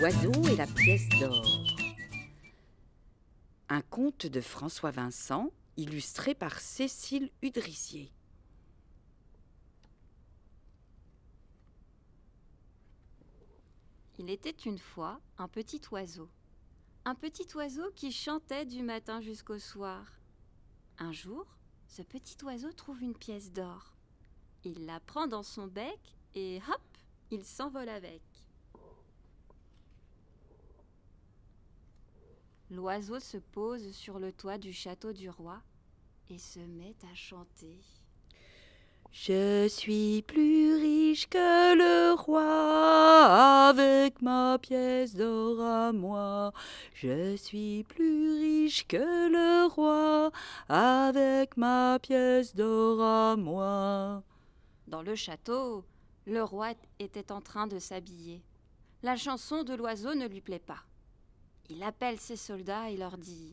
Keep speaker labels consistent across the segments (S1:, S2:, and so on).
S1: L'oiseau et la pièce d'or. Un conte de François Vincent, illustré par Cécile Udricier
S2: Il était une fois un petit oiseau. Un petit oiseau qui chantait du matin jusqu'au soir. Un jour, ce petit oiseau trouve une pièce d'or. Il la prend dans son bec et hop, il s'envole avec. l'oiseau se pose sur le toit du château du roi et se met à
S1: chanter. Je suis plus riche que le roi avec ma pièce d'or à moi. Je suis plus riche que le roi avec ma pièce d'or à moi. Dans le
S2: château, le roi était en train de s'habiller. La chanson de l'oiseau ne lui plaît pas. Il appelle ses soldats et leur dit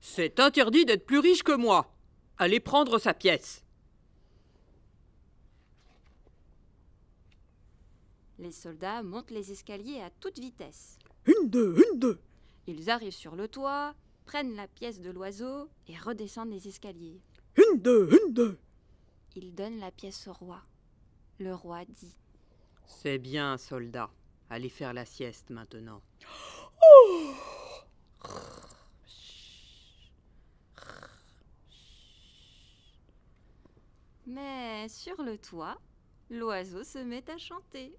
S1: C'est interdit d'être plus riche que moi. Allez prendre sa pièce.
S2: Les soldats montent les escaliers à toute vitesse. Une, deux, une, deux. Ils arrivent sur le toit, prennent la pièce de l'oiseau et redescendent les escaliers. Une, deux, une, deux. Ils donnent la pièce au roi. Le roi dit
S1: C'est bien, soldat. Allez faire la sieste maintenant. Oh Oh.
S2: Mais sur le toit, l'oiseau se met à chanter.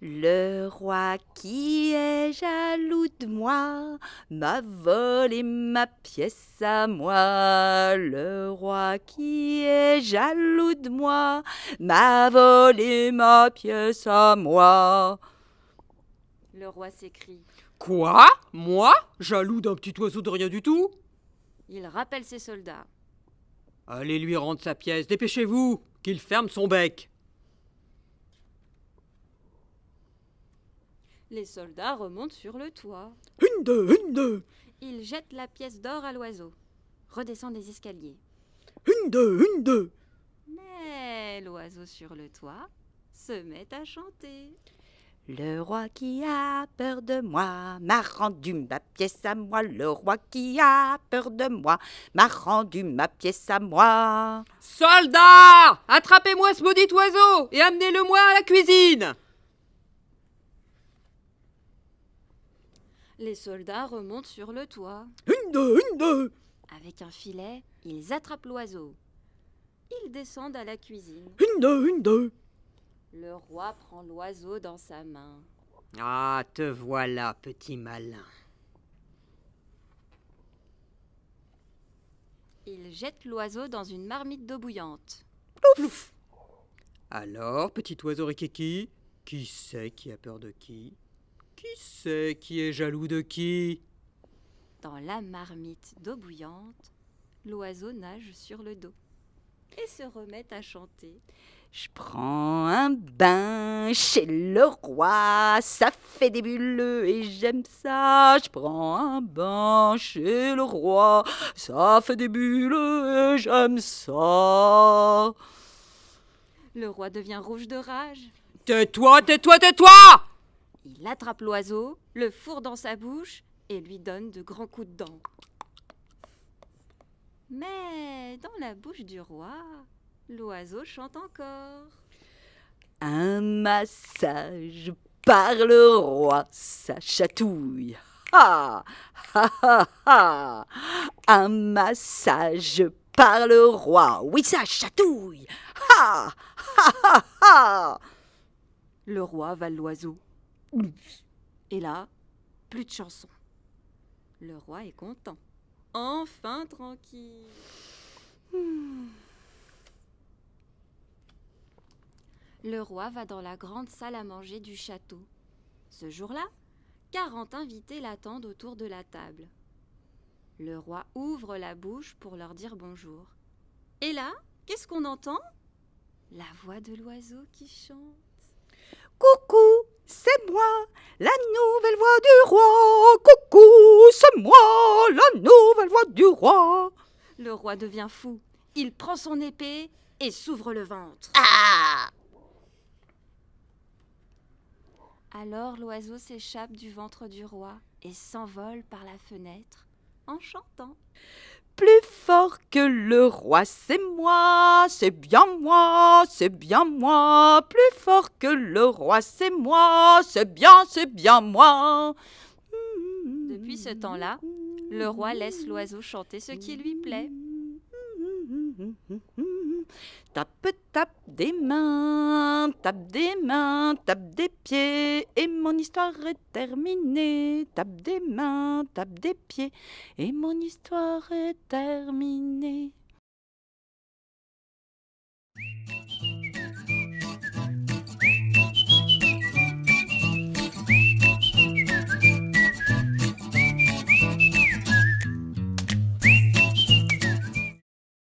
S1: Le roi qui est jaloux de moi m'a volé ma pièce à moi. Le roi qui est jaloux de moi m'a volé ma pièce à moi.
S2: Le roi s'écrie.
S1: Quoi Moi Jaloux d'un petit oiseau de rien du tout
S2: Il rappelle ses soldats.
S1: Allez lui rendre sa pièce, dépêchez-vous, qu'il ferme son bec.
S2: Les soldats remontent sur le toit.
S1: Une, deux, une, deux.
S2: Ils jettent la pièce d'or à l'oiseau, redescend des escaliers. Une,
S1: deux, une, deux.
S2: Mais l'oiseau sur le toit se met à chanter.
S1: Le roi qui a peur de moi m'a rendu ma pièce à moi. Le roi qui a peur de moi m'a rendu ma pièce à moi. Soldats Attrapez-moi ce maudit oiseau et amenez-le-moi à la cuisine
S2: Les soldats remontent sur le toit.
S1: Une, deux, une, deux
S2: Avec un filet, ils attrapent l'oiseau. Ils descendent à la cuisine.
S1: Une, deux, une, deux
S2: le roi prend l'oiseau dans sa main.
S1: Ah, te voilà, petit malin.
S2: Il jette l'oiseau dans une marmite d'eau bouillante. Plouf
S1: Alors, petit oiseau Rikiki, qui sait qui a peur de qui Qui sait qui est jaloux de qui
S2: Dans la marmite d'eau bouillante, l'oiseau nage sur le dos et se remettent à chanter.
S1: Je prends un bain chez le roi, ça fait des bulles et j'aime ça. Je prends un bain chez le roi, ça fait des bulles et j'aime ça.
S2: Le roi devient rouge de rage.
S1: Tais-toi, tais-toi, tais-toi
S2: Il attrape l'oiseau, le fourre dans sa bouche et lui donne de grands coups de dents. Mais dans la bouche du roi, l'oiseau chante encore.
S1: Un massage par le roi, ça chatouille. Ha, ha, ha, ha. Un massage par le roi, oui, ça chatouille. Ha, ha, ha, ha. Le roi va l'oiseau. Et là, plus de chansons.
S2: Le roi est content enfin tranquille. Hmm. Le roi va dans la grande salle à manger du château. Ce jour-là, quarante invités l'attendent autour de la table. Le roi ouvre la bouche pour leur dire bonjour. Et là, qu'est-ce qu'on entend
S1: La voix de
S2: l'oiseau qui chante.
S1: Coucou, c'est moi, la nouvelle voix du roi. Coucou, c'est moi, la nouvelle voix du roi.
S2: Le roi devient fou. Il prend son épée et s'ouvre le ventre. Ah Alors l'oiseau s'échappe du ventre du roi et s'envole par la fenêtre en chantant.
S1: Plus fort que le roi, c'est moi, c'est bien moi, c'est bien moi. Plus fort que le roi, c'est moi, c'est bien, c'est bien moi.
S2: Depuis ce mm-hmm. temps-là, le roi laisse l'oiseau chanter ce qui lui plaît.
S1: Mm-hmm. Tape, tape des mains, tape des mains, tape des pieds, et mon histoire est terminée. Tape des mains, tape des pieds, et mon histoire est terminée.